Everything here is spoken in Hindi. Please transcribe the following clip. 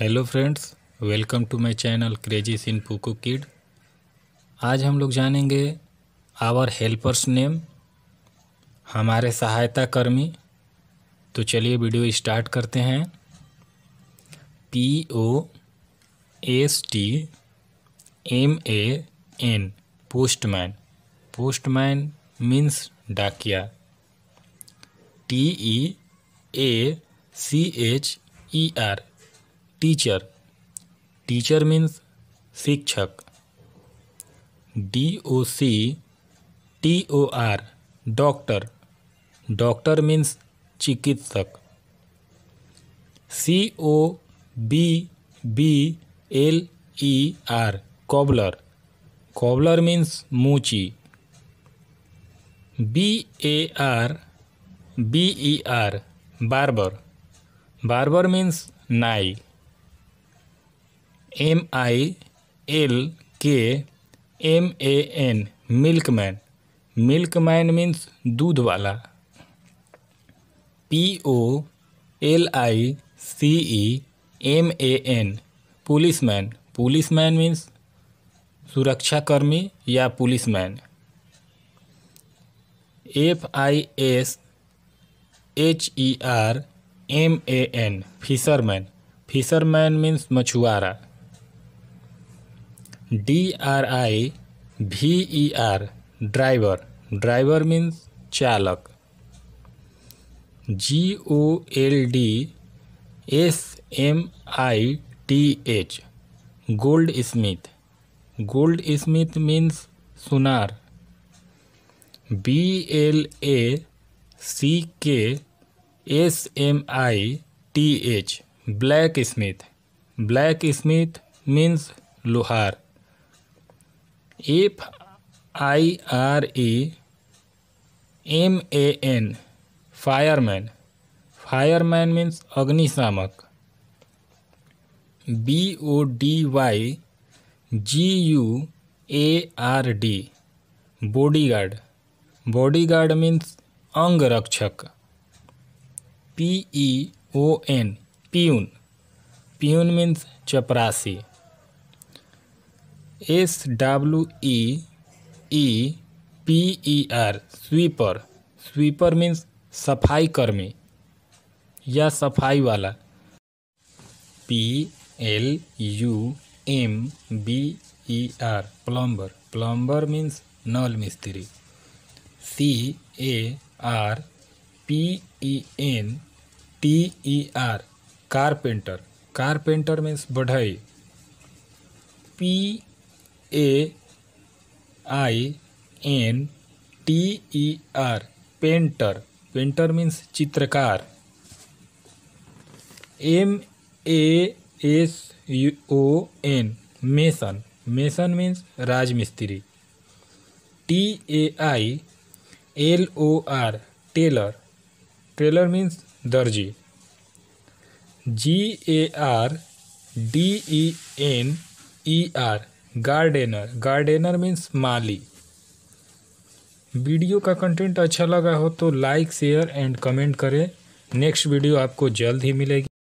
hello friends welcome to my channel crazy सिन पुको किड आज हम लोग जानेंगे आवर हेल्पर्स नेम हमारे सहायता कर्मी तो चलिए वीडियो स्टार्ट करते हैं P O S T M A N postman postman means डाकिया T E A C H E R teacher teacher means शिक्षक D O C T O R doctor doctor means चिकित्सक C O B B L E e R cobbler cobbler means मूची B A R B E R barber barber means नाई M I L K M A N milkman milkman means दूध वाला P O L I C E M A N policeman policeman means सुरक्षाकर्मी या policeman F I S H E R M A N fisherman fisherman means मछुआरा D R I V E R driver driver means चालक G O L D S M I T H goldsmith goldsmith means सुनार B L A C K S M I T H blacksmith blacksmith means लोहार F I R E M A N fireman fireman means अग्निशामक B O D Y G U A R D bodyguard bodyguard means अंगरक्षक P E O N peon peon means चपरासी S W E E P E R sweeper sweeper means सफाई कर्मी या सफाई वाला P L U M B E R plumber plumber means नल मिस्त्री C A R P E N T E R carpenter carpenter means बढ़ई P A I N T E R painter painter means चित्रकार M A S U O N mason mason means राजमिस्त्री T A I L O R tailor tailor means दर्जी G A R D E N E R gardener gardener means माली वीडियो का कंटेंट अच्छा लगा हो तो लाइक शेयर एंड कमेंट करें नेक्स्ट वीडियो आपको जल्द ही मिलेगी